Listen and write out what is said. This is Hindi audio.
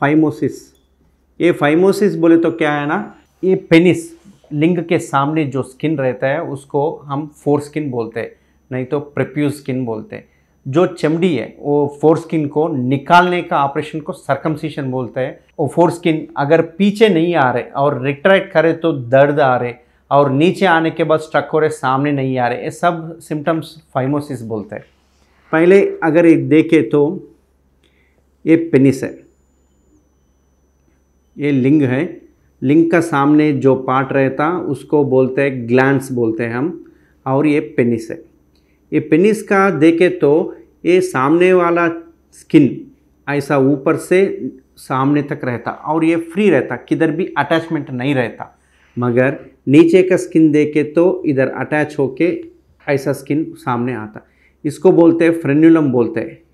फाइमोसिस ये फाइमोसिस बोले तो क्या है ना ये पेनिस लिंग के सामने जो स्किन रहता है उसको हम फोर स्किन बोलते हैं नहीं तो प्रिप्यूज स्किन बोलते हैं जो चमड़ी है वो फोर स्किन को निकालने का ऑपरेशन को सरकमसीशन बोलते हैं वो फोर स्किन अगर पीछे नहीं आ रहे और रिट्रैक्ट करे तो दर्द आ रहे और नीचे आने के बाद स्ट्रक हो रहे सामने नहीं आ रहे ये सब सिम्टम्स फाइमोसिस बोलते हैं पहले अगर ये देखे तो ये पेनिस है ये लिंग है लिंग का सामने जो पार्ट रहता उसको बोलते हैं ग्लैंड बोलते हैं हम और ये पेनिस है ये पेनिस का देखे तो ये सामने वाला स्किन ऐसा ऊपर से सामने तक रहता और ये फ्री रहता किधर भी अटैचमेंट नहीं रहता मगर नीचे का स्किन देखे तो इधर अटैच होके ऐसा स्किन सामने आता इसको बोलते हैं फ्रेन्यूलम बोलते हैं